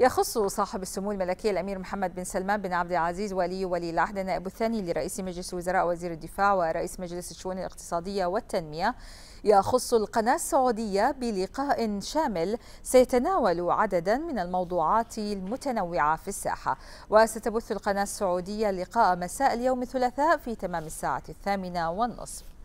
يخص صاحب السمو الملكي الامير محمد بن سلمان بن عبد العزيز ولي ولي العهد النائب الثاني لرئيس مجلس الوزراء وزير الدفاع ورئيس مجلس الشؤون الاقتصاديه والتنميه يخص القناه السعوديه بلقاء شامل سيتناول عددا من الموضوعات المتنوعه في الساحه وستبث القناه السعوديه لقاء مساء اليوم الثلاثاء في تمام الساعه الثامنه والنصف